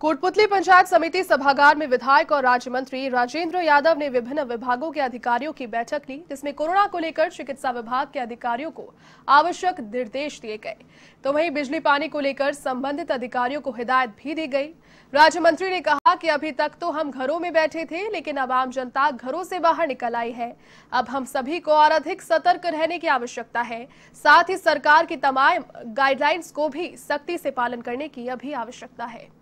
कोटपुतली पंचायत समिति सभागार में विधायक और राज्य मंत्री राजेंद्र यादव ने विभिन्न विभागों के अधिकारियों की बैठक ली जिसमें कोरोना को लेकर चिकित्सा विभाग के अधिकारियों को आवश्यक निर्देश दिए गए तो वहीं बिजली पानी को लेकर संबंधित अधिकारियों को हिदायत भी दी गई राज्य मंत्री ने कहा कि अभी तक तो हम घरों में बैठे थे लेकिन अब आम जनता घरों से बाहर निकल आई है अब हम सभी को और अधिक सतर्क रहने की आवश्यकता है साथ ही सरकार की तमाम गाइडलाइंस को भी सख्ती से पालन करने की अभी आवश्यकता है